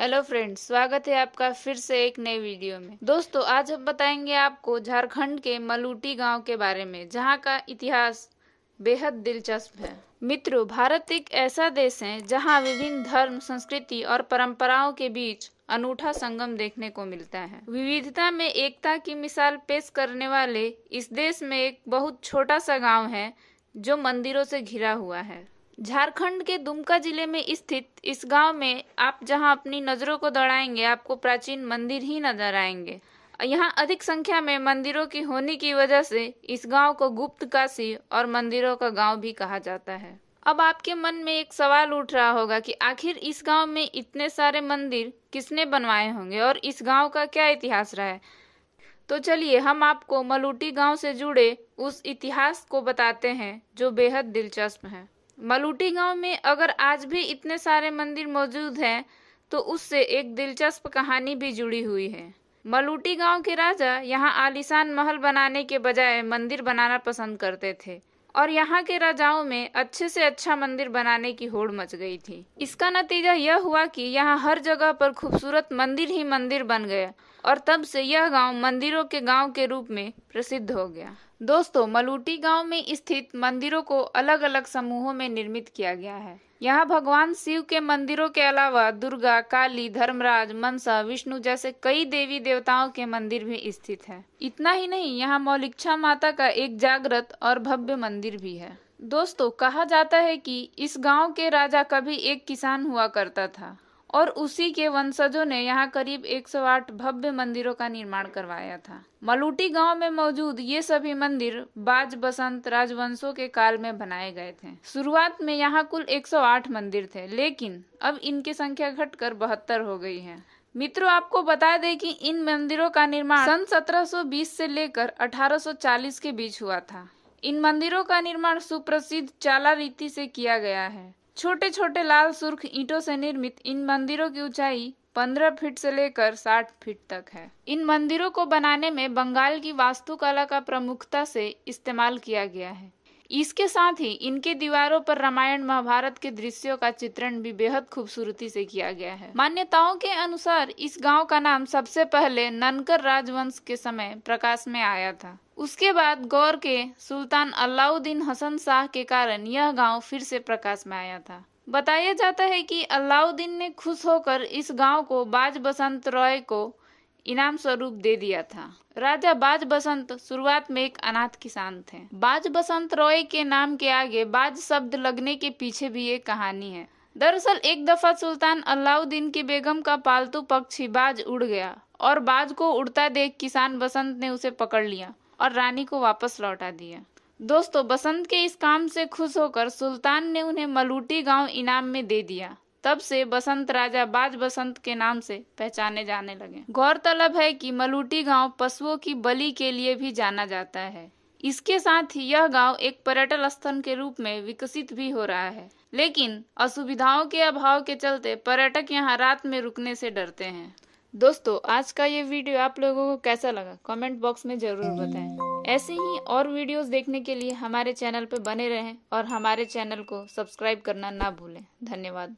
Hello friends स्वागत है आपका फिर से एक नए वीडियो में दोस्तों आज हम बताएंगे आपको झारखंड के मलूटी गांव के बारे में जहां का इतिहास बेहद दिलचस्प है मित्रों भारत एक ऐसा देश है जहां विभिन्न धर्म संस्कृति और परंपराओं के बीच अनूठा संगम देखने को मिलता है विविधता में एकता की मिसाल पेश करने वाले इस देश में एक बहुत छोटा सा गाँव है जो मंदिरों से घिरा हुआ है झारखंड के दुमका जिले में स्थित इस गांव में आप जहां अपनी नजरों को दौड़ाएंगे आपको प्राचीन मंदिर ही नजर आएंगे यहाँ अधिक संख्या में मंदिरों की होने की वजह से इस गांव को गुप्त काशी और मंदिरों का गांव भी कहा जाता है अब आपके मन में एक सवाल उठ रहा होगा कि आखिर इस गांव में इतने सारे मंदिर किसने बनवाए होंगे और इस गांव का क्या इतिहास रहा है तो चलिए हम आपको मलूटी गांव से जुड़े उस इतिहास को बताते हैं जो बेहद दिलचस्प है मलूटी गांव में अगर आज भी इतने सारे मंदिर मौजूद हैं तो उससे एक दिलचस्प कहानी भी जुड़ी हुई है मलूटी गांव के राजा यहां आलिशान महल बनाने के बजाय मंदिर बनाना पसंद करते थे और यहाँ के राजाओं में अच्छे से अच्छा मंदिर बनाने की होड़ मच गई थी इसका नतीजा यह हुआ कि यहाँ हर जगह पर खूबसूरत मंदिर ही मंदिर बन गया और तब से यह गांव मंदिरों के गांव के रूप में प्रसिद्ध हो गया दोस्तों मलूटी गांव में स्थित मंदिरों को अलग अलग समूहों में निर्मित किया गया है यहाँ भगवान शिव के मंदिरों के अलावा दुर्गा काली धर्मराज मनसा विष्णु जैसे कई देवी देवताओं के मंदिर भी स्थित है इतना ही नहीं यहाँ मौलिक्षा माता का एक जागृत और भव्य मंदिर भी है दोस्तों कहा जाता है कि इस गांव के राजा कभी एक किसान हुआ करता था और उसी के वंशजों ने यहाँ करीब 108 भव्य मंदिरों का निर्माण करवाया था मलूटी गांव में मौजूद ये सभी मंदिर बाज बसंत राजवंशों के काल में बनाए गए थे शुरुआत में यहाँ कुल 108 मंदिर थे लेकिन अब इनकी संख्या घटकर बहत्तर हो गई है मित्रों आपको बता दें कि इन मंदिरों का निर्माण सन 1720 से लेकर 1840 के बीच हुआ था इन मंदिरों का निर्माण सुप्रसिद्ध चाला रीति से किया गया है छोटे छोटे लाल सुर्ख ईंटों से निर्मित इन मंदिरों की ऊंचाई पंद्रह फीट से लेकर साठ फीट तक है इन मंदिरों को बनाने में बंगाल की वास्तुकला का प्रमुखता से इस्तेमाल किया गया है इसके साथ ही इनके दीवारों पर रामायण महाभारत के दृश्यों का चित्रण भी बेहद खूबसूरती से किया गया है मान्यताओं के अनुसार इस गांव का नाम सबसे पहले ननकर राजवंश के समय प्रकाश में आया था उसके बाद गौर के सुल्तान अलाउद्दीन हसन शाह के कारण यह गांव फिर से प्रकाश में आया था बताया जाता है कि अलाउद्दीन ने खुश होकर इस गांव को बाज बसंत रॉय को इनाम स्वरूप दे दिया था राजा बाज बसंत शुरुआत में एक अनाथ किसान थे बाज बसंत रॉय के नाम के आगे बाज शब्द लगने के पीछे भी एक कहानी है दरअसल एक दफा सुल्तान अलाउद्दीन की बेगम का पालतू पक्षी बाज उड़ गया और बाज को उड़ता देख किसान बसंत ने उसे पकड़ लिया और रानी को वापस लौटा दिया दोस्तों बसंत के इस काम से खुश होकर सुल्तान ने उन्हें मलूटी गांव इनाम में दे दिया तब से बसंत राजा बाज बसंत के नाम से पहचाने जाने लगे गौरतलब है कि मलूटी गांव पशुओं की बलि के लिए भी जाना जाता है इसके साथ ही यह गांव एक पर्यटन स्थल के रूप में विकसित भी हो रहा है लेकिन असुविधाओं के अभाव के चलते पर्यटक यहाँ रात में रुकने से डरते हैं दोस्तों आज का ये वीडियो आप लोगों को कैसा लगा कमेंट बॉक्स में ज़रूर बताएं। ऐसे ही और वीडियोस देखने के लिए हमारे चैनल पर बने रहें और हमारे चैनल को सब्सक्राइब करना ना भूलें धन्यवाद